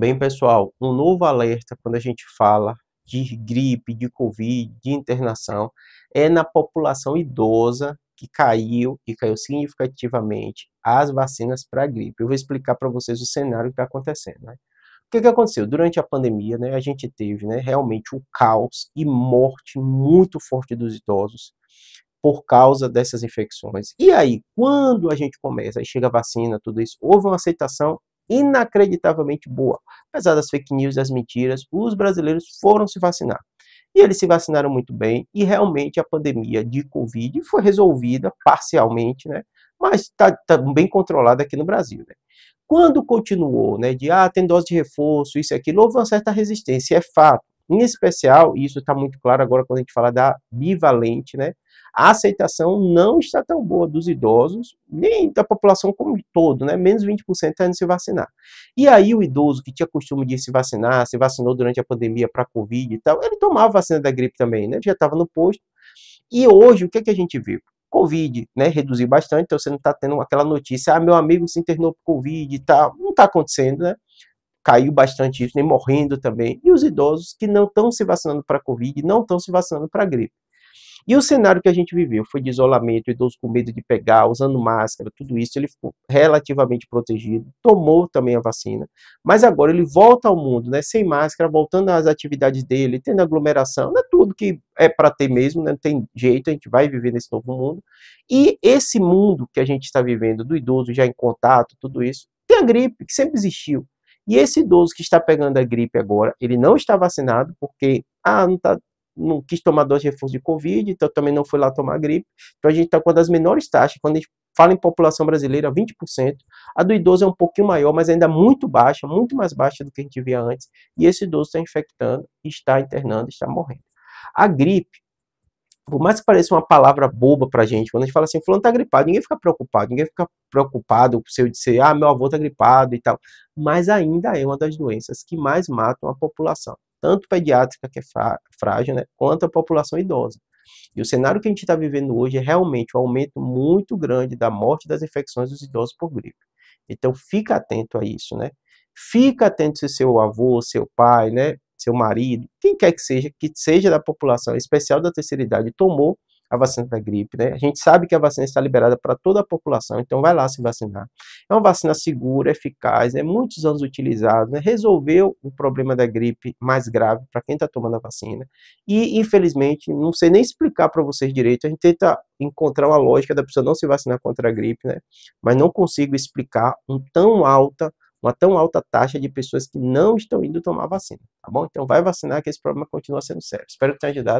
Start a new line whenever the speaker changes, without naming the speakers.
Bem, pessoal, um novo alerta quando a gente fala de gripe, de Covid, de internação, é na população idosa que caiu e caiu significativamente as vacinas para gripe. Eu vou explicar para vocês o cenário que está acontecendo. Né? O que, que aconteceu? Durante a pandemia, né, a gente teve né, realmente um caos e morte muito forte dos idosos por causa dessas infecções. E aí, quando a gente começa, aí chega a vacina, tudo isso, houve uma aceitação inacreditavelmente boa. Apesar das fake news, das mentiras, os brasileiros foram se vacinar. E eles se vacinaram muito bem, e realmente a pandemia de Covid foi resolvida parcialmente, né? Mas está tá bem controlada aqui no Brasil, né? Quando continuou, né, de ah, tem dose de reforço, isso e aquilo, houve uma certa resistência, é fato. Em especial, e isso está muito claro agora quando a gente fala da bivalente, né? A aceitação não está tão boa dos idosos, nem da população como um todo, né? Menos 20% está indo se vacinar. E aí o idoso que tinha costume de se vacinar, se vacinou durante a pandemia para Covid e tal, ele tomava vacina da gripe também, né? Ele já estava no posto. E hoje, o que, é que a gente viu? Covid, né, reduziu bastante, então você não está tendo aquela notícia, ah, meu amigo se internou por Covid e tal, não está acontecendo, né? caiu bastante isso, nem morrendo também, e os idosos que não estão se vacinando para a Covid, não estão se vacinando para a gripe. E o cenário que a gente viveu foi de isolamento, idoso com medo de pegar, usando máscara, tudo isso, ele ficou relativamente protegido, tomou também a vacina, mas agora ele volta ao mundo, né, sem máscara, voltando às atividades dele, tendo aglomeração, é tudo que é para ter mesmo, né, não tem jeito, a gente vai viver nesse novo mundo. E esse mundo que a gente está vivendo, do idoso já em contato, tudo isso, tem a gripe, que sempre existiu. E esse idoso que está pegando a gripe agora, ele não está vacinado porque, ah, não, tá, não quis tomar dose de de Covid, então também não foi lá tomar gripe. Então a gente está com uma das menores taxas. Quando a gente fala em população brasileira, 20%. A do idoso é um pouquinho maior, mas ainda muito baixa, muito mais baixa do que a gente via antes. E esse idoso está infectando, está internando, está morrendo. A gripe, por mais que pareça uma palavra boba pra gente, quando a gente fala assim, fulano tá gripado, ninguém fica preocupado, ninguém fica preocupado se eu disser, ah, meu avô tá gripado e tal. Mas ainda é uma das doenças que mais matam a população, tanto pediátrica, que é frágil, né, quanto a população idosa. E o cenário que a gente está vivendo hoje é realmente um aumento muito grande da morte das infecções dos idosos por gripe. Então, fica atento a isso, né? Fica atento se seu avô, seu pai, né? seu marido, quem quer que seja, que seja da população, especial da terceira idade, tomou a vacina da gripe, né? A gente sabe que a vacina está liberada para toda a população, então vai lá se vacinar. É uma vacina segura, eficaz, é né? muitos anos utilizada, né? resolveu o problema da gripe mais grave para quem está tomando a vacina. E, infelizmente, não sei nem explicar para vocês direito, a gente tenta encontrar uma lógica da pessoa não se vacinar contra a gripe, né? Mas não consigo explicar um tão alta uma tão alta taxa de pessoas que não estão indo tomar vacina, tá bom? Então vai vacinar que esse problema continua sendo sério. Espero ter ajudado.